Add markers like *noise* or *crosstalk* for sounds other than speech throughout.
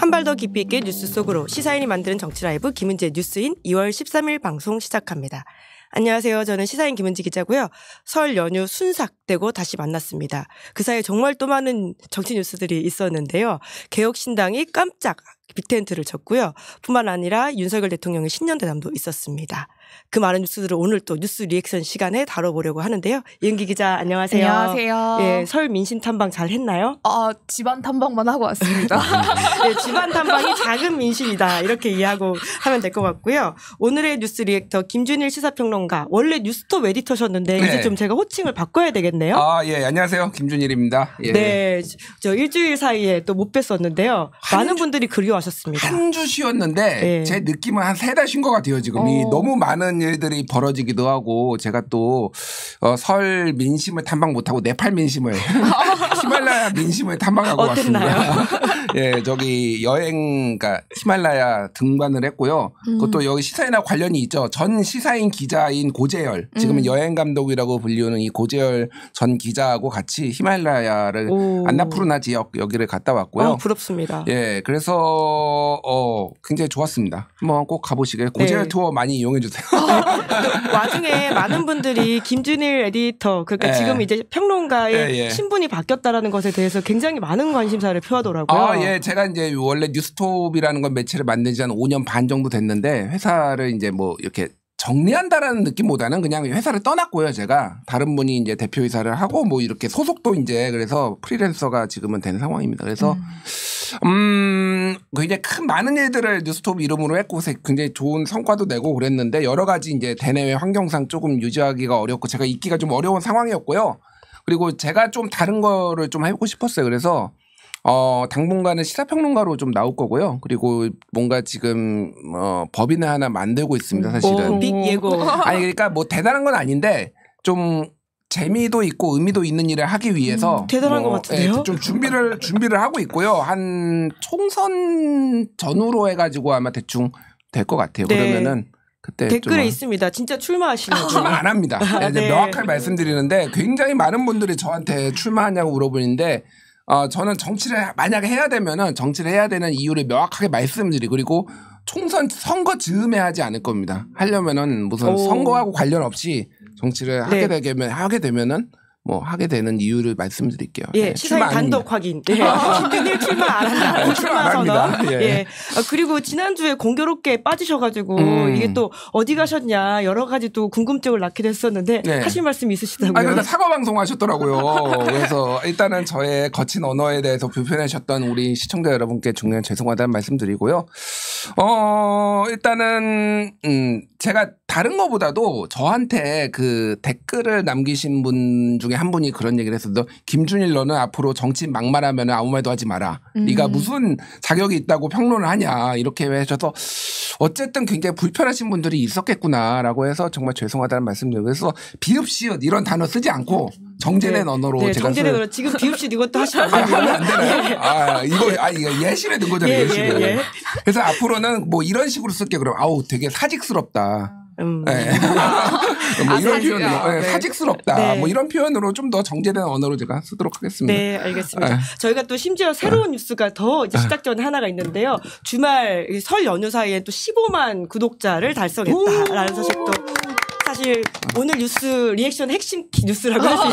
한 발 더 깊이 있게 뉴스 속으로 시사인이 만드는 정치 라이브 김은재 뉴스인 2월 13일 방송 시작합니다. 안녕하세요. 저는 시사인 김은지 기자고요. 설 연휴 순삭되고 다시 만났습니다. 그 사이에 정말 또 많은 정치 뉴스들이 있었는데요. 개혁신당이 깜짝 빅텐트를 쳤고요. 뿐만 아니라 윤석열 대통령의 신년 대담도 있었습니다. 그 많은 뉴스들을 오늘 또 뉴스 리액션 시간에 다뤄보려고 하는데요. 연기 기자 안녕하세요. 안녕하세요. 예, 설 민심 탐방 잘 했나요? 아 집안 탐방만 하고 왔습니다. *laughs* 예, 집안 탐방이 작은 민심이다 이렇게 이해하고 하면 될 것 같고요. 오늘의 뉴스 리액터 김준일 시사평론가 원래 뉴스톱 웨디터셨는데 네. 이제 좀 제가 호칭을 바꿔야 되겠네요. 아예 안녕하세요 김준일입니다. 예. 네, 저 일주일 사이에 또 못 뵀었는데요. 많은 주, 분들이 그리워하셨습니다. 한 주 쉬었는데 예. 제 느낌은 한 세 달 쉰 거 같아요 지금 이 어. 너무 많은 많은 일들이 벌어지기도 하고 제가 또설 어, 민심을 탐방 못하고 네팔 민심을 *laughs* 히말라야 민심을 탐방하고 왔습니다. *laughs* 예, 저기 여행, 그러니까 히말라야 등반을 했고요. 음. 그것도 여기 시사인하 관련이 있죠. 전 시사인 기자인 고재열, 지금은 음. 여행 감독이라고 불리우는 이 고재열 전 기자하고 같이 히말라야를 오. 안나푸르나 지역 여기를 갔다 왔고요. 아, 부럽습니다. 예, 그래서 어 굉장히 좋았습니다. 한번 꼭 가보시길 고재열 네. 투어 많이 이용해 주세요. 와중에 많은 분들이 김준일 에디터 그러니까 예. 지금 이제 평론가의 예, 예. 신분이 바뀌었다라는 것에 대해서 굉장히 많은 관심사를 표하더라고요. 아, 예. 제가 이제 원래 뉴스톱이라는 건 매체를 만든 지 한 5년 반 정도 됐는데 회사를 이제 뭐 이렇게 정리한다라는 느낌보다는 그냥 회사를 떠났고요. 제가 다른 분이 이제 대표이사를 하고 뭐 이렇게 소속도 이제 그래서 프리랜서가 지금은 된 상황입니다. 그래서 음, 굉장히 음, 그 큰 많은 일들을 뉴스톱 이름으로 했고 굉장히 좋은 성과도 내고 그랬는데 여러 가지 이제 대내외 환경상 조금 유지하기가 어렵고 제가 있기가 좀 어려운 상황이었고요. 그리고 제가 좀 다른 거를 좀 해보고 싶었어요. 그래서 어, 당분간은 시사평론가로 좀 나올 거고요. 그리고 뭔가 지금 어, 법인을 하나 만들고 있습니다. 음. 사실은. 빅 예고. 아니 그러니까 뭐 대단한 건 아닌데 좀 재미도 있고 의미도 있는 일을 하기 위해서 음, 대단한 뭐, 것 예, 같은데요. 예, 좀 준비를 준비를 하고 있고요. 한 총선 전후로 해가지고 아마 대충 될 것 같아요. 네. 그러면은 그때 댓글에 아 있습니다. 진짜 출마하시는 *laughs* 출마 안 합니다. 네, 네, 아, 네. 명확하게 말씀드리는데 굉장히 많은 분들이 저한테 출마하냐고 물어보는데 어, 저는 정치를 만약에 해야 되면은 정치를 해야 되는 이유를 명확하게 말씀드리 고 그리고 총선 선거 즈음에 하지 않을 겁니다. 하려면은 무슨 오. 선거하고 관련 없이 정치를 하게 네. 되면 하게 되면은 뭐 하게 되는 이유를 말씀드릴게요. 예, 네, 예, 시사 단독 확인. 네. 예. 어, 김준일 출마 안 한다. 아, 출마 선언. 예. 예. 아, 그리고 지난주에 공교롭게 빠지셔가지고 음. 이게 또 어디 가셨냐 여러 가지 또 궁금증을 낳기도 했었는데 네. 하실 말씀 있으시다고요? 아, 그러니까 사과 방송 하셨더라고요. 그래서 일단은 저의 거친 언어에 대해서 불편하셨던 우리 시청자 여러분께 중요한 죄송하다는 말씀드리고요. 어 일단은 음 제가 다른 거보다도 저한테 그 댓글을 남기신 분중 중에 한 분이 그런 얘기를 했어도 김준일 너는 앞으로 정치 막말하면 아무 말도 하지 마라. 음. 네가 무슨 자격이 있다고 평론을 하냐 이렇게 해셔서 어쨌든 굉장히 불편하신 분들이 있었겠구나라고 해서 정말 죄송하다는 말씀드리고 그래서 비읍시읒 이런 단어 쓰지 않고 정제된 네. 언어로 네, 제가 정제된 언어 지금 비읍시읒 이것도 하시면 아, 하안 되나요? *laughs* 예. 아 이거 아 이거 예시를 든 거잖아요. 예, 예, 예시를. 예, 그래서 앞으로는 뭐 이런 식으로 쓸게 그럼 아우 되게 사직스럽다. 음. 네. *laughs* 뭐 아, 이런 표현으로 아, 네, 네. 사직스럽다. 네. 뭐 이런 표현으로 좀 더 정제된 언어로 제가 쓰도록 하겠습니다. 네, 알겠습니다. 네. 저희가 또 심지어 새로운 네. 뉴스가 더 이제 네. 시작 전에 하나가 있는데요. 주말 설 연휴 사이에 또 15만 구독자를 달성했다라는 소식도 사실 오늘 뉴스 리액션 핵심 뉴스라고 할 수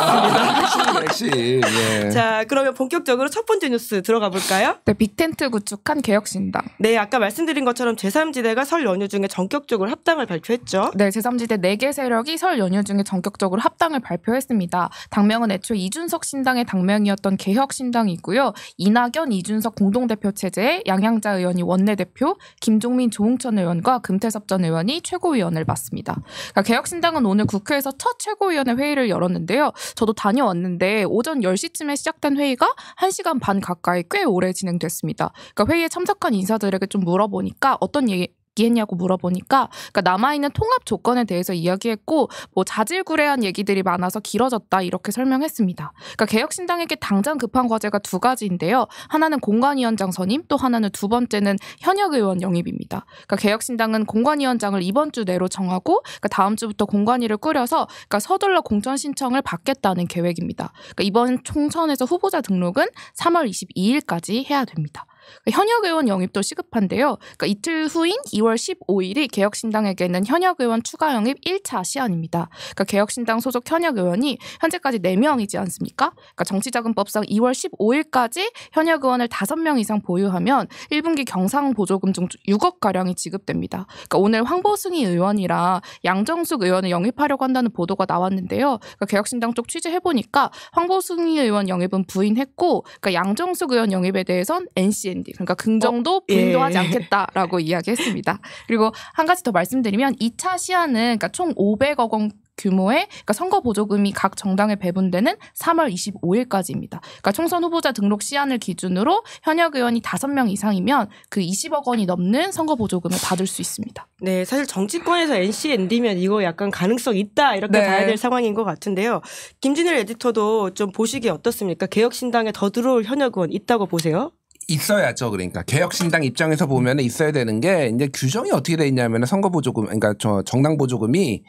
있습니다. *laughs* 핵심, 핵심. 예. 자, 그러면 본격적으로 첫 번째 뉴스 들어가 볼까요? 네, 빅텐트 구축한 개혁신당. 네, 아까 말씀드린 것처럼 제3지대가 설 연휴 중에 전격적으로 합당을 발표했죠. 네, 제3지대 4개 세력이 설 연휴 중에 전격적으로 합당을 발표했습니다. 당명은 애초 이준석 신당의 당명이었던 개혁신당이고요. 이낙연, 이준석 공동대표 체제에 양양자 의원이 원내대표, 김종민, 조홍천 의원과 금태섭 전 의원이 최고위원을 맡습니다. 그러니까 개혁 미래신당은 오늘 국회에서 첫 최고위원회 회의를 열었는데요. 저도 다녀왔는데 오전 10시쯤에 시작된 회의가 1시간 반 가까이 꽤 오래 진행됐습니다. 그러니까 회의에 참석한 인사들에게 좀 물어보니까 어떤 얘기, 있겠냐고 물어보니까 그러니까 남아있는 통합 조건에 대해서 이야기했고 뭐 자질구레한 얘기들이 많아서 길어졌다 이렇게 설명했습니다. 그러니까 개혁신당에게 당장 급한 과제가 두 가지인데요. 하나는 공관위원장 선임 또 하나는 두 번째는 현역 의원 영입입니다. 그러니까 개혁신당은 공관위원장을 이번 주 내로 정하고 그러니까 다음 주부터 공관위를 꾸려서 그러니까 서둘러 공천 신청을 받겠다는 계획입니다. 그러니까 이번 총선에서 후보자 등록은 3월 22일까지 해야 됩니다. 그러니까 현역 의원 영입도 시급한데요. 그러니까 이틀 후인 2월 15일이 개혁신당에게는 현역 의원 추가 영입 1차 시안입니다 그러니까 개혁신당 소속 현역 의원이 현재까지 4명이지 않습니까? 그러니까 정치자금법상 2월 15일까지 현역 의원을 5명 이상 보유하면 1분기 경상보조금 중 6억 가량이 지급됩니다. 그러니까 오늘 황보승이 의원이랑 양정숙 의원을 영입하려고 한다는 보도가 나왔는데요. 그러니까 개혁신당 쪽 취재해 보니까 황보승이 의원 영입은 부인했고 그러니까 양정숙 의원 영입에 대해선 NCN 엔딩 그러니까 긍정도 부인도 어, 예. 하지 않겠다라고 이야기했습니다. 그리고 한 가지 더 말씀드리면 2차 시한은 그러니까 총 500억 원 규모의 그러니까 선거 보조금이 각 정당에 배분되는 3월 25일까지입니다. 그러니까 총선 후보자 등록 시한을 기준으로 현역 의원이 5명 이상이면 그 20억 원이 넘는 선거 보조금을 받을 수 있습니다. 네, 사실 정치권에서 NCND면 이거 약간 가능성 있다 이렇게 네. 봐야 될 상황인 것 같은데요. 김진일 에디터도 좀 보시기 어떻습니까? 개혁신당에 더 들어올 현역 의원 있다고 보세요? 있어야죠. 그러니까 개혁신당 입장에서 보면 있어야 되는 게 이제 규정이 어떻게 돼 있냐면 선거 보조금 그러니까 저 정당 보조금이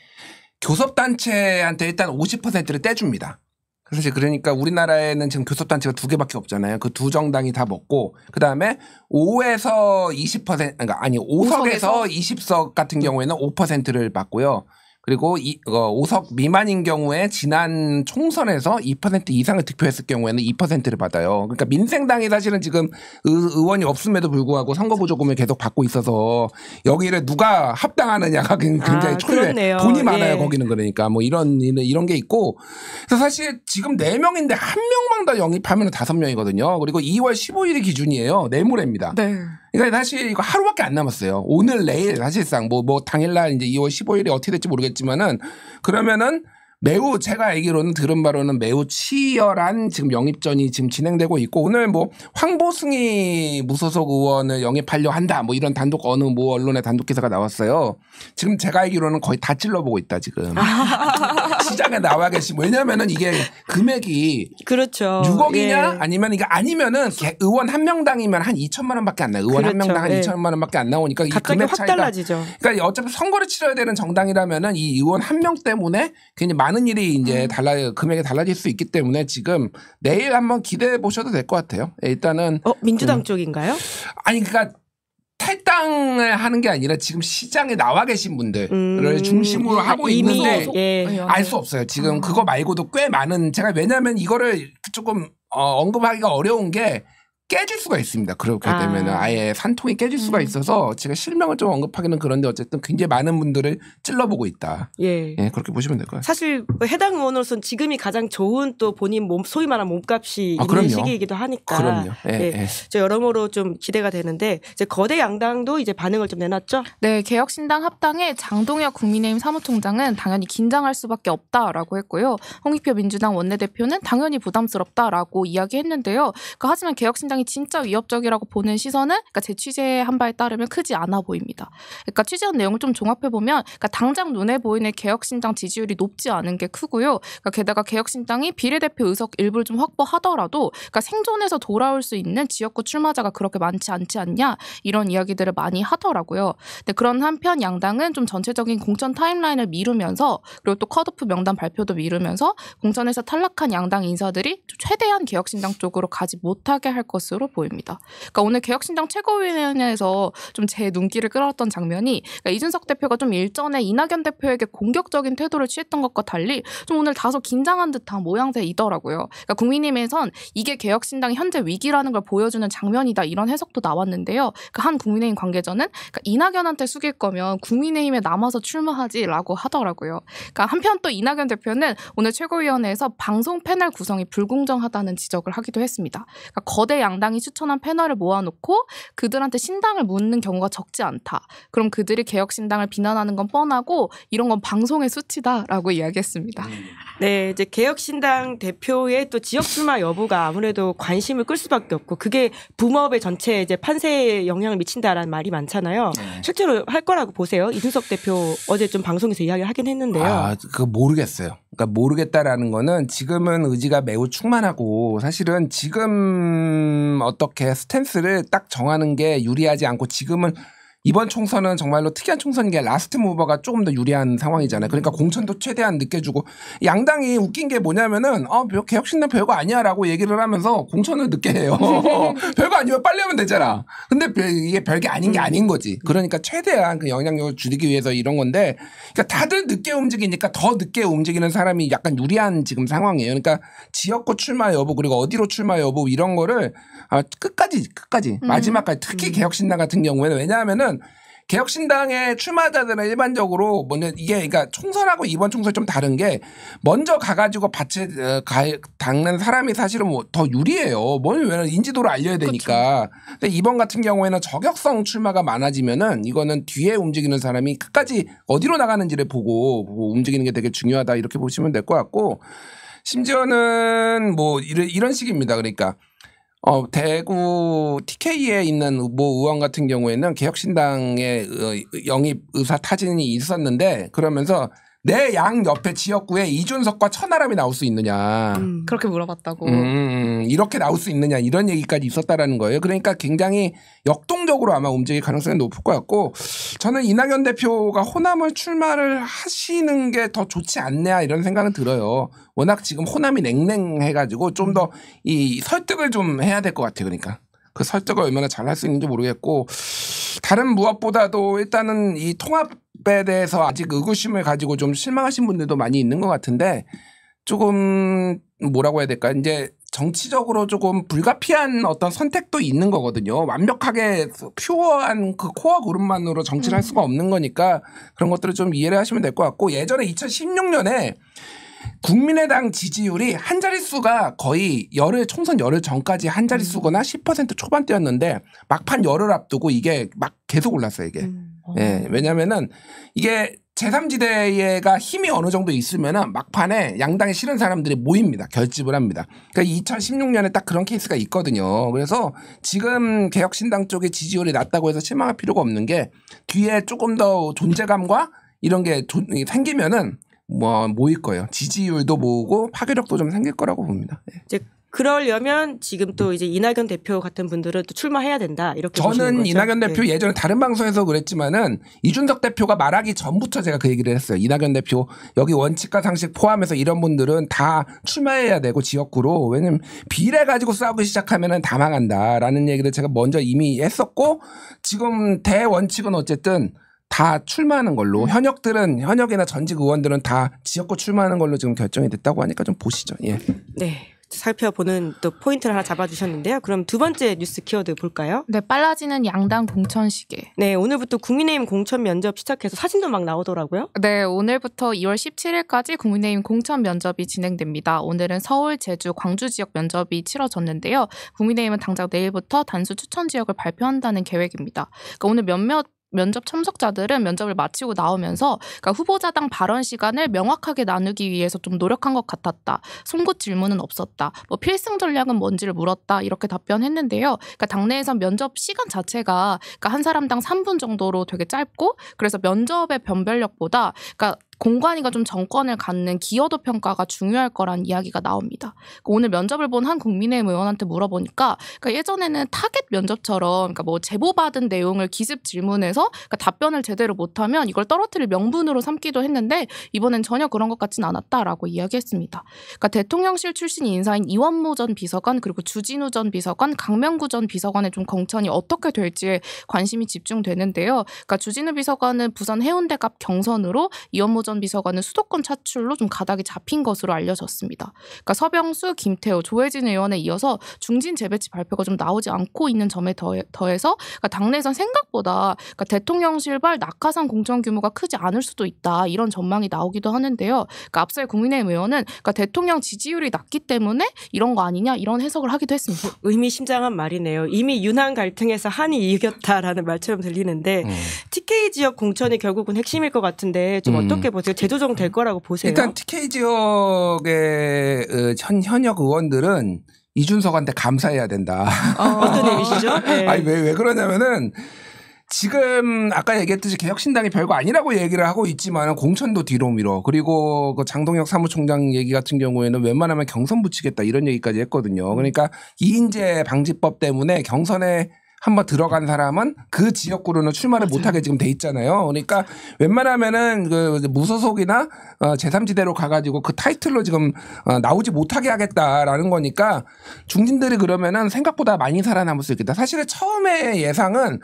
교섭 단체한테 일단 50%를 떼줍니다. 사실 그러니까 우리나라에는 지금 교섭 단체가 두 개밖에 없잖아요. 그 두 정당이 다 먹고 그다음에 5에서 20% 그러니까 아니 5석에서 5석 20석 같은 경우에는 5%를 받고요. 그리고 이, 어, 5석 미만인 경우에 지난 총선에서 2% 이상을 득표했을 경우에는 2%를 받아요. 그러니까 민생당이 사실은 지금 의, 의 원이 없음에도 불구하고 선거보조금을 계속 받고 있어서 여기를 누가 합당하느냐가 아, 굉장히 아, 초유 돈이 예. 많아요. 예. 거기는 그러니까 뭐 이런 이런 게 있고. 그래서 사실 지금 4명인데 한 명만 더 영입하면 5명이거든요. 그리고 2월 15일이 기준이에요. 내물입니다 네. 그러니까 사실 이거 하루밖에 안 남았어요. 오늘 내일 사실상 뭐뭐 뭐 당일날 이제 2월 15일이 어떻게 될지 모르겠지만은 그러면은 매우 제가 알기로는 들은 바로는 매우 치열한 지금 영입전이 지금 진행되고 있고 오늘 뭐 황보승이 무소속 의원을 영입하려 한다 뭐 이런 단독 어느 뭐 언론의 단독 기사가 나왔어요. 지금 제가 알기로는 거의 다 찔러보고 있다 지금 *laughs* 시장에 나와 계시고 왜냐면은 이게 금액이 그렇죠. 6억이냐 예. 아니면 이게 아니면은 의원 한 명당이면 한 2천만 원밖에 안 나. 의원 그렇죠. 한 명당 한 예. 2천만 원밖에 안 나오니까 이 금액 차이가 달라지죠. 그러니까 어차피 선거를 치러야 되는 정당이라면은 이 의원 한 명 때문에 괜히 많 많은 일이 이제 음. 달라 금액이 달라질 수 있기 때문에 지금 내일 한번 기대해 보셔도 될 것 같아요. 예, 일단은 어, 민주당 음. 쪽인가요? 아니 그러니까 탈당을 하는 게 아니라 지금 시장에 나와 계신 분들을 음. 중심으로 하고 있는데 예. 알수 없어요. 지금 아. 그거 말고도 꽤 많은 제가 왜냐하면 이거를 조금 어, 언급하기가 어려운 게 깨질 수가 있습니다. 그렇게 아. 되면 아예 산통이 깨질 수가 음. 있어서 제가 실명을 좀 언급하기는 그런데 어쨌든 굉장히 많은 분들을 찔러보고 있다. 예. 예 그렇게 보시면 될 거예요. 사실 그 해당 의원으로서는 지금이 가장 좋은 또 본인 몸, 소위 말하는 몸값이 아, 있는 그럼요. 시기이기도 하니까. 그럼요. 예, 예. 예. 저 여러모로 좀 기대가 되는데 이제 거대 양당도 이제 반응을 좀 내놨죠? 네. 개혁신당 합당에 장동혁 국민의힘 사무총장은 당연히 긴장할 수밖에 없다라고 했고요. 홍익표 민주당 원내대표는 당연히 부담스럽다라고 이야기했는데요. 그 하지만 개혁신당 현상이 진짜 위협적이라고 보는 시선은 그러니까 제 취재한 바에 따르면 크지 않아 보입니다. 그러니까 취재한 내용을 좀 종합해 보면 그러니까 당장 눈에 보이는 개혁신당 지지율이 높지 않은 게 크고요. 그러니까 게다가 개혁신당이 비례대표 의석 일부를 좀 확보하더라도 그러니까 생존해서 돌아올 수 있는 지역구 출마자가 그렇게 많지 않지 않냐 이런 이야기들을 많이 하더라고요. 근데 그런 한편 양당은 좀 전체적인 공천 타임라인을 미루면서 그리고 또 컷오프 명단 발표도 미루면서 공천에서 탈락한 양당 인사들이 최대한 개혁신당 쪽으로 가지 못하게 할것으로 것으로 보입니다. 그러니까 오늘 개혁신당 최고위원회에서 좀 제 눈길을 끌었던 장면이 그러니까 이준석 대표가 좀 일전에 이낙연 대표에게 공격적인 태도를 취했던 것과 달리 좀 오늘 다소 긴장한 듯한 모양새이더라고요. 그러니까 국민의힘에선 이게 개혁신당 현재 위기라는 걸 보여주는 장면이다 이런 해석도 나왔는데요. 그러니까 한 국민의힘 관계자는 그러니까 이낙연한테 숙일 거면 국민의힘에 남아서 출마하지라고 하더라고요. 그러니까 한편 또 이낙연 대표는 오늘 최고위원회에서 방송 패널 구성이 불공정하다는 지적을 하기도 했습니다. 그러니까 거대 양 당당히 추천한 패널을 모아놓고 그들한테 신당을 묻는 경우가 적지 않다. 그럼 그들이 개혁 신당을 비난하는 건 뻔하고 이런 건 방송의 수치다라고 이야기했습니다. 음. 네, 이제 개혁 신당 대표의 또 지역 출마 여부가 아무래도 관심을 끌 수밖에 없고 그게 붐업의 전체 이제 판세에 영향을 미친다라는 말이 많잖아요. 네. 실제로 할 거라고 보세요. 이준석 대표 어제 좀 방송에서 이야기를 하긴 했는데요. 아, 그거 모르겠어요. 그러니까 모르겠다라는 거는 지금은 의지가 매우 충만하고 사실은 지금 음, 어떻게 스탠스를 딱 정하는 게 유리하지 않고 지금은 이번 총선은 정말로 특이한 총선인 게 라스트 무버가 조금 더 유리한 상황이잖아요. 그러니까 음. 공천도 최대한 늦게 주고 양당이 웃긴 게 뭐냐면은 어 개혁신당 별거 아니야라고 얘기를 하면서 공천을 늦게 해요. *laughs* *laughs* 별거 아니면 빨리 하면 되잖아. 근데 별, 이게 별게 아닌 게 음. 아닌 거지. 그러니까 최대한 그 영향력을 줄이기 위해서 이런 건데 그러니까 다들 늦게 움직이니까 더 늦게 움직이는 사람이 약간 유리한 지금 상황이에요. 그러니까 지역구 출마 여부 그리고 어디로 출마 여부 이런 거를 아, 끝까지 끝까지 음. 마지막까지 특히 개혁신당 같은 경우에는 왜냐하면은 뭐냐면 개혁신당의 출마자들은 일반적으로 뭐냐 이게 그러니까 총선하고 이번 총선 좀 다른 게 먼저 가가지고 밭에 어, 가 당는 사람이 사실은 뭐 더 유리해요. 뭐냐면 인지도를 알려야 되니까. 그쵸. 근데 이번 같은 경우에는 저격성 출마가 많아지면은 이거는 뒤에 움직이는 사람이 끝까지 어디로 나가는지를 보고, 보 움직이는 게 되게 중요하다 이렇게 보시면 될 것 같고. 심지어는 뭐 이런, 이런 식입니다. 그러니까 어, 대구 TK에 있는 모 의원 같은 경우에는 개혁신당의 어, 영입 의사 타진이 있었는데 그러면서 내양 옆에 지역구에 이준석과 천하람이 나올 수 있느냐. 음, 그렇게 물어봤다고. 음, 음, 음, 이렇게 나올 수 있느냐 이런 얘기까지 있었다라는 거예요. 그러니까 굉장히 역동적으로 아마 움직일 가능성이 높을 것 같고 저는 이낙연 대표가 호남을 출마를 하시는 게 더 좋지 않냐 이런 생각은 들어요. 워낙 지금 호남이 냉랭해가지고 좀 더 이 설득을 좀 해야 될 것 같아요. 그러니까. 그 설득을 얼마나 잘 할 수 있는지 모르겠고 다른 무엇보다도 일단은 이 통합 에 대해서 아직 의구심을 가지고 좀 실망하신 분들도 많이 있는 것 같은데 조금 뭐라고 해야 될까 이제 정치적으로 조금 불가피한 어떤 선택도 있는 거거든요. 완벽하게 퓨어한 그 코어 그룹만으로 정치를 할 수가 음. 없는 거니까 그런 것들을 좀 이해를 하시면 될 것 같고 예전에 2016년에 국민의당 지지율이 한 자릿수가 거의 열흘 총선 열흘 전까지 한 자릿수거나 10% 음. 초반대였는데 막판 열흘 앞두고 이게 막 계속 올랐어요 이게. 음. 어. 예, 왜냐면은 이게 제3지대가 힘이 어느 정도 있으면은 막판에 양당에 싫은 사람들이 모입니다. 결집을 합니다. 그러니까 2016년에 딱 그런 케이스가 있거든요. 그래서 지금 개혁신당 쪽의 지지율이 낮다고 해서 실망할 필요가 없는 게 뒤에 조금 더 존재감과 이런 게 조, 생기면은 뭐 모일 거예요. 지지율도 모으고 파괴력도 좀 생길 거라고 봅니다. 예. 그러려면 지금 또 이제 이낙연 대표 같은 분들은 또 출마해야 된다 이렇게 저는 이낙연 대표 네. 예전에 다른 방송에서 그랬지만은 이준석 대표가 말하기 전부터 제가 그 얘기를 했어요. 이낙연 대표 여기 원칙과 상식 포함해서 이런 분들은 다 출마해야 되고 지역구로 왜냐면 비례 가지고 싸우기 시작하면은 다 망한다라는 얘기를 제가 먼저 이미 했었고 지금 대원칙은 어쨌든 다 출마하는 걸로 음. 현역들은 현역이나 전직 의원들은 다 지역구 출마하는 걸로 지금 결정이 됐다고 하니까 좀 보시죠. 예. 네. 살펴보는 또 포인트를 하나 잡아주셨는데요. 그럼 두 번째 뉴스 키워드 볼까요? 네, 빨라지는 양당 공천 시계. 네, 오늘부터 국민의힘 공천 면접 시작해서 사진도 막 나오더라고요. 네, 오늘부터 2월 17일까지 국민의힘 공천 면접이 진행됩니다. 오늘은 서울, 제주, 광주 지역 면접이 치러졌는데요. 국민의힘은 당장 내일부터 단수 추천 지역을 발표한다는 계획입니다. 그러니까 오늘 몇몇 면접 참석자들은 면접을 마치고 나오면서 그러니까 후보자당 발언 시간을 명확하게 나누기 위해서 좀 노력한 것 같았다. 송곳 질문은 없었다. 뭐 필승 전략은 뭔지를 물었다. 이렇게 답변했는데요. 그러니까 당내에서 면접 시간 자체가 그러니까 한 사람당 3분 정도로 되게 짧고 그래서 면접의 변별력보다 그러니까 공관위가 좀 정권을 갖는 기여도 평가가 중요할 거란 이야기가 나옵니다. 그러니까 오늘 면접을 본 한국민의 의원한테 물어보니까 그러니까 예전에는 타겟 면접처럼 그러니까 뭐 제보받은 내용을 기습 질문해서 그러니까 답변을 제대로 못하면 이걸 떨어뜨릴 명분으로 삼기도 했는데 이번엔 전혀 그런 것 같진 않았다라고 이야기했습니다. 그러니까 대통령실 출신 인사인 이원모 전 비서관 그리고 주진우 전 비서관 강명구 전 비서관의 좀 공천이 어떻게 될지에 관심이 집중되는데요. 그러니까 주진우 비서관은 부산 해운대 갑 경선으로 이원모 전 비서관은 수도권 차출로 좀 가닥이 잡힌 것으로 알려졌습니다. 그러니까 서병수, 김태호, 조혜진 의원에 이어서 중진 재배치 발표가 좀 나오지 않고 있는 점에 더해, 더해서 그러니까 당내에선 생각보다 그러니까 대통령실발 낙하산 공천 규모가 크지 않을 수도 있다 이런 전망이 나오기도 하는데요. 그러니까 앞서의 국민의힘 의원은 그러니까 대통령 지지율이 낮기 때문에 이런 거 아니냐 이런 해석을 하기도 했습니다. 의미심장한 말이네요. 이미 유난 갈등에서 한이 이겼다라는 말처럼 들리는데 음. TK 지역 공천이 결국은 핵심일 것 같은데 좀 음. 어떻게 보세 보세요? 뭐 재조정 될 거라고 보세요? 일단 TK 지역의 어, 현, 현역 의원들은 이준석한테 감사해야 된다. 어, 떤 *laughs* 얘기시죠? 네. 아니 왜 왜 그러냐면은 지금 아까 얘기했듯이 개혁신당이 별거 아니라고 얘기를 하고 있지만 공천도 뒤로 밀어 그리고 그 장동혁 사무총장 얘기 같은 경우에는 웬만하면 경선 붙이겠다 이런 얘기까지 했거든요. 그러니까 이인재 방지법 때문에 경선에 한번 들어간 사람은 그 지역구로는 출마를 맞아요. 못하게 지금 돼 있잖아요. 그러니까 웬만하면은 그 무소속이나 어, 제3지대로 가가지고 그 타이틀로 지금 어, 나오지 못하게 하겠다라는 거니까 중진들이 그러면은 생각보다 많이 살아남을 수 있겠다. 사실은 처음에 예상은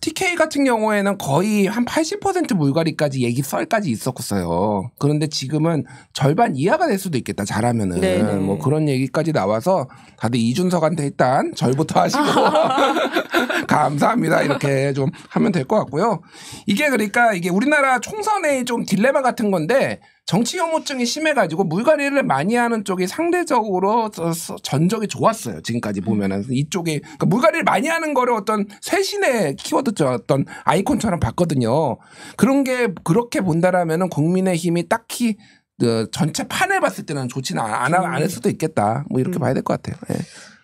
TK 같은 경우에는 거의 한 80% 물갈이까지 얘기 썰까지 있었었어요. 그런데 지금은 절반 이하가 될 수도 있겠다. 잘하면은 네네. 뭐 그런 얘기까지 나와서 다들 이준석한테 일단 절부터 하시고 *laughs* 감사합니다 이렇게 좀 하면 될 것 같고요. 이게 그러니까 이게 우리나라 총선의 좀 딜레마 같은 건데 정치 혐오증이 심해가지고 물갈이를 많이 하는 쪽이 상대적으로 전적이 좋았어요. 지금까지 보면은 음. 이쪽이 그러니까 물갈이를 많이 하는 거를 어떤 쇄신의 키워드죠. 어떤 아이콘처럼 봤거든요. 그런 게 그렇게 본다라면은 국민의힘이 딱히 그 전체 판을 봤을 때는 좋지는 않, 음. 않을 수도 있겠다. 뭐 이렇게 음. 봐야 될 것 같아요. 예.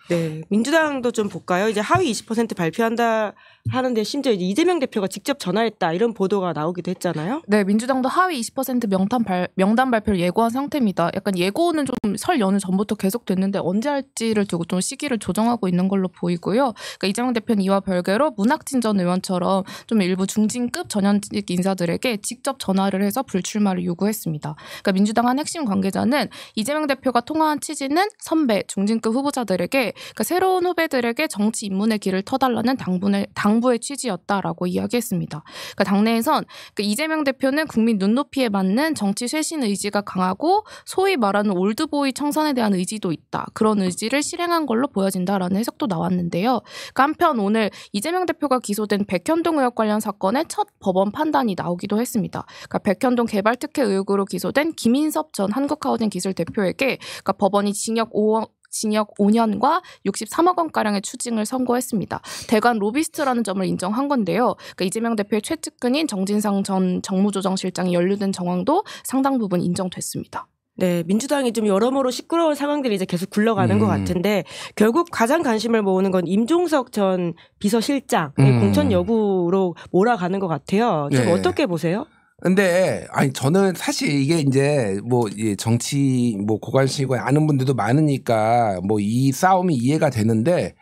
네. 민주당도 좀 볼까요? 이제 하위 20% 발표한다. 하는데 심지어 이재명 대표가 직접 전화했다 이런 보도가 나오기도 했잖아요. 네, 민주당도 하위 20% 명단 발 명단 발표를 예고한 상태입니다. 약간 예고는 좀 설 연휴 전부터 계속됐는데 언제 할지를 두고 좀 시기를 조정하고 있는 걸로 보이고요. 그러니까 이재명 대표는 이와 별개로 문학진 전 의원처럼 좀 일부 중진급 전현직 인사들에게 직접 전화를 해서 불출마를 요구했습니다. 그러니까 민주당 한 핵심 관계자는 이재명 대표가 통화한 취지는 선배 중진급 후보자들에게 그러니까 새로운 후배들에게 정치 입문의 길을 터달라는 당분을당 정부의 취지였다라고 이야기했습니다. 그러니까 당내에선 그 이재명 대표는 국민 눈높이에 맞는 정치 쇄신 의지가 강하고 소위 말하는 올드보이 청산에 대한 의지도 있다. 그런 의지를 실행한 걸로 보여진다라는 해석도 나왔는데요. 그러니까 한편 오늘 이재명 대표가 기소된 백현동 의혹 관련 사건의 첫 법원 판단이 나오기도 했습니다. 그러니까 백현동 개발 특혜 의혹으로 기소된 김인섭 전 한국하우징 기술 대표에게 그러니까 법원이 징역 5억, 징역 5년과 63억 원가량의 추징을 선고했습니다. 대관 로비스트라는 점을 인정한 건데요. 그러니까 이재명 대표의 최측근인 정진상 전 정무조정실장이 연루된 정황도 상당 부분 인정됐습니다. 네, 민주당이 좀 여러모로 시끄러운 상황들이 이제 계속 굴러가는 음. 것 같은데 결국 가장 관심을 모으는 건 임종석 전 비서실장의 음. 공천 여부로 몰아가는 것 같아요. 좀 네. 어떻게 보세요? 근데 아니 저는 사실 이게 이제 뭐 정치 뭐 고관심이고 아는 분들도 많으니까 뭐 이 싸움이 이해가 되는데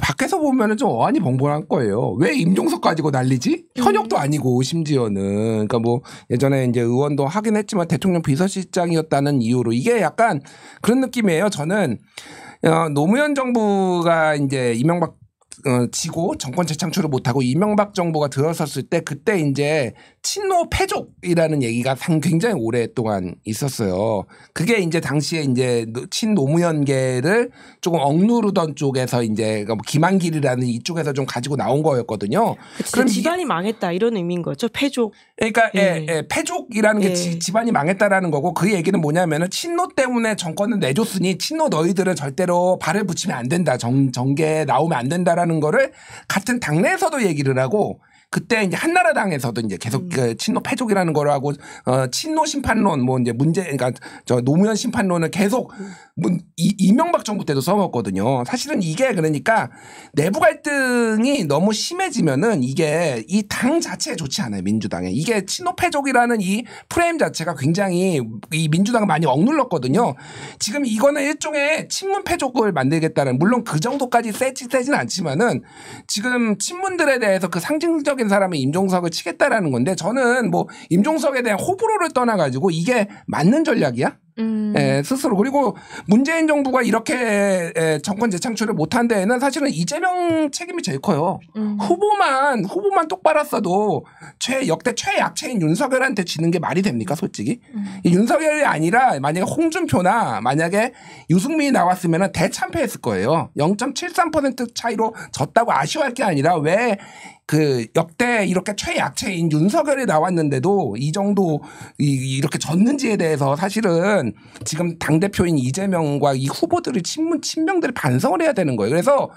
밖에서 보면은 좀 어안이 벙벙한 거예요. 왜 임종석 가지고 난리지? 현역도 음. 아니고 심지어는 그러니까 뭐 예전에 이제 의원도 하긴 했지만 대통령 비서실장이었다는 이유로 이게 약간 그런 느낌이에요. 저는 어, 노무현 정부가 이제 이명박 어, 지고 정권 재창출을 못하고 이명박 정부가 들어섰을 때 그때 이제 친노 패족이라는 얘기가 굉장히 오랫동안 있었어요. 그게 이제 당시에 이제 친노무현계를 조금 억누르던 쪽에서 이제 그러니까 뭐 김한길이라는 이쪽에서 좀 가지고 나온 거였거든요. 그치, 그럼 집안이 망했다 이런 의미인 거죠. 패족. 그러니까 예, 예. 예, 패족이라는 게 예. 지, 집안이 망했다라는 거고 그 얘기는 뭐냐면은 친노 때문에 정권을 내줬으니 친노 너희들은 절대로 발을 붙이면 안 된다 정 정계 나오면 안 된다라는 거를 같은 당내에서도 얘기를 하고 그때 이제 한나라당에서도 이제 계속 음. 그 친노 패족이라는 거를 하고 어 친노 심판론 뭐 이제 문제 그러니까 저 노무현 심판론을 계속 뭐 이, 명박 정부 때도 써먹거든요. 었 사실은 이게 그러니까 내부 갈등이 너무 심해지면은 이게 이 당 자체에 좋지 않아요 민주당에 이게 친노 패족이라는 이 프레임 자체가 굉장히 이 민주당을 많이 억눌렀거든요. 지금 이거는 일종의 친문 패족을 만들겠다는 물론 그 정도까지 세지 세진 않지만은 지금 친문들에 대해서 그 상징적 합리적인 사람의 임종석을 치겠다라는 건데 저는 뭐 임종석에 대한 호불호를 떠나가지고 이게 맞는 전략이야? 음. 예, 스스로 그리고 문재인 정부가 이렇게 예, 정권 재창출을 못한 데에는 사실은 이재명 책임이 제일 커요. 음. 후보만 후보만 똑바로 써도 최 역대 최약체인 윤석열한테 지는 게 말이 됩니까, 솔직히? 음. 윤석열이 아니라 만약에 홍준표나 만약에 유승민이 나왔으면 대참패했을 거예요. 0.73% 차이로 졌다고 아쉬워할 게 아니라 왜그 역대 이렇게 최약체인 윤석열이 나왔는데도 이 정도 이, 렇게 졌는지에 대해서 사실은 지금 당대표인 이재명과 이 후보들이 친문, 친명들을 반성을 해야 되는 거예요. 그래서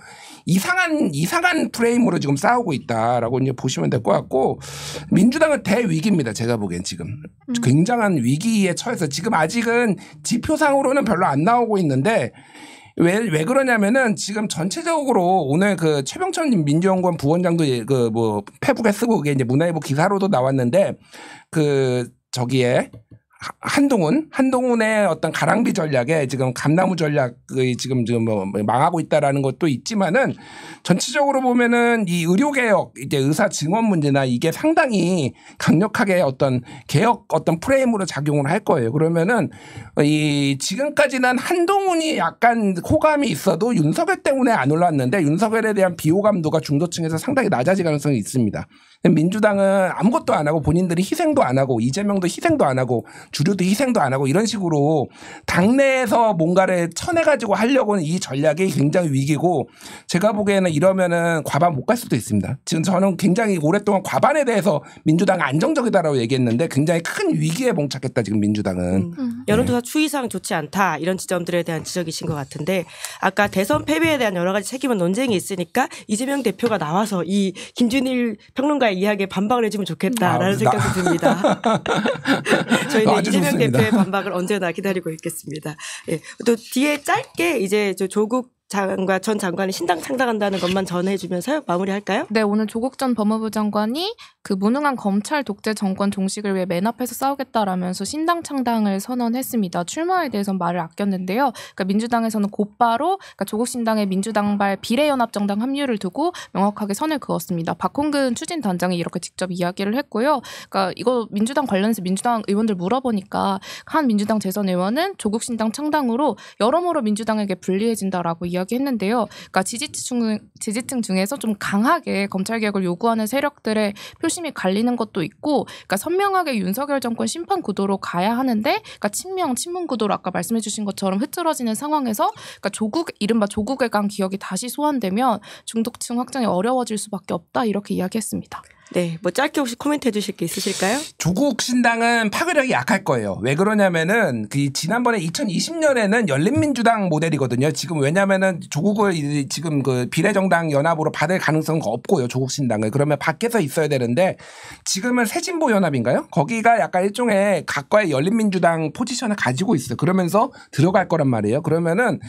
이상한, 이상한 프레임으로 지금 싸우고 있다라고 이제 보시면 될 것 같고 민주당은 대위기입니다. 제가 보기엔 지금. 음. 굉장한 위기에 처해서 지금 아직은 지표상으로는 별로 안 나오고 있는데 왜, 왜 그러냐면은 지금 전체적으로 오늘 그 최병천 민주연구원 부원장도 예, 그뭐 페북에 쓰고 그게 이제 문화일보 기사로도 나왔는데 그 저기에 한동훈 한동훈의 어떤 가랑비 전략에 지금 감나무 전략의 지금 지금 뭐 망하고 있다라는 것도 있지만은 전체적으로 보면은 이 의료 개혁 이제 의사 증원 문제나 이게 상당히 강력하게 어떤 개혁 어떤 프레임으로 작용을 할 거예요. 그러면은 이 지금까지는 한동훈이 약간 호감이 있어도 윤석열 때문에 안 올랐는데 윤석열에 대한 비호감도가 중도층에서 상당히 낮아질 가능성이 있습니다. 민주당은 아무것도 안 하고 본인들이 희생도 안 하고 이재명도 희생도 안 하고 주류도 희생도 안 하고 이런 식으로 당내에서 뭔가를 쳐내가지고 하려고는 이 전략이 굉장히 위기고 제가 보기에는 이러면은 과반 못 갈 수도 있습니다. 지금 저는 굉장히 오랫동안 과반에 대해서 민주당 안정적이다라고 얘기했는데 굉장히 큰 위기에 봉착했다 지금 민주당은. 음. 음. 네. 여론조사 추이상 좋지 않다 이런 지점들에 대한 지적이신 것 같은데 아까 대선 패배에 대한 여러 가지 책임은 논쟁이 있으니까 이재명 대표가 나와서 이 김준일 평론가의 이야기에 반박을 해주면 좋겠다라는 아, 생각이 듭니다. *laughs* 저희는 아, 이재명 좋습니다. 대표의 반박을 언제나 기다리고 있겠습니다. 예. 또 뒤에 짧게 이제 조국 장관 전 장관이 신당 창당한다는 것만 전해주면서 마무리할까요? 네 오늘 조국 전 법무부 장관이 그 무능한 검찰 독재 정권 종식을 위해 맨 앞에서 싸우겠다라면서 신당 창당을 선언했습니다. 출마에 대해서 말을 아꼈는데요. 그러니까 민주당에서는 곧바로 그러니까 조국 신당의 민주당발 비례연합정당 합류를 두고 명확하게 선을 그었습니다. 박홍근 추진 단장이 이렇게 직접 이야기를 했고요. 그러니까 이거 민주당 관련해서 민주당 의원들 물어보니까 한 민주당 재선 의원은 조국 신당 창당으로 여러모로 민주당에게 불리해진다라고 이야기. 했습니다 이야기했는데요. 그러니까 지지층, 지지층 중에서 좀 강하게 검찰 개혁을 요구하는 세력들의 표심이 갈리는 것도 있고, 그러니까 선명하게 윤석열 정권 심판 구도로 가야 하는데, 그러니까 친명 친문 구도로 아까 말씀해주신 것처럼 흐트러지는 상황에서, 그러니까 조국 이른바 조국에 간 기억이 다시 소환되면 중독층 확장이 어려워질 수밖에 없다 이렇게 이야기했습니다. 네, 뭐 짧게 혹시 코멘트 해주실 게 있으실까요? 조국 신당은 파괴력이 약할 거예요. 왜 그러냐면은 그 지난번에 2020년에는 열린민주당 모델이거든요. 지금 왜냐면은 조국을 지금 그 비례정당 연합으로 받을 가능성은 없고요. 조국 신당을 그러면 밖에서 있어야 되는데 지금은 새진보 연합인가요? 거기가 약간 일종의 각과의 열린민주당 포지션을 가지고 있어. 요 그러면서 들어갈 거란 말이에요. 그러면은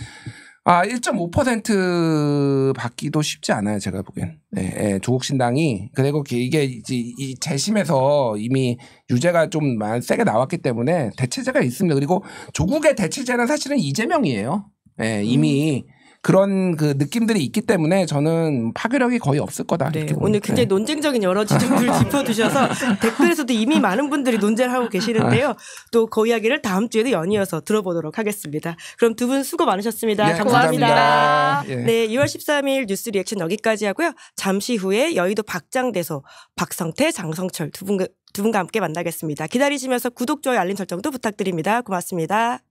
아, 1.5% 받기도 쉽지 않아요, 제가 보기엔. 네, 네, 예, 조국신당이. 그리고 그 이게 이제 이 재심에서 이미 유죄가 좀 세게 나왔기 때문에 대체제가 있습니다. 그리고 조국의 대체제는 사실은 이재명이에요. 예, 네, 이미 음. 그런 그 느낌들이 있기 때문에 저는 파괴력이 거의 없을 거다. 네, 오늘 굉장히 네. 논쟁적인 여러 지점들 *laughs* 짚어주셔서 댓글에서도 이미 많은 분들이 논쟁을 하고 계시는데요. 또 그 이야기를 다음 주에도 연이어서 들어보도록 하겠습니다. 그럼 두 분 수고 많으셨습니다. 네, 감사합니다. 감사합니다. 예. 네, 2월 13일 뉴스 리액션 여기까지 하고요. 잠시 후에 여의도 박장대소 박성태, 장성철 두 분, 두 분과 함께 만나겠습니다. 기다리시면서 구독, 좋아요, 알림 설정도 부탁드립니다. 고맙습니다.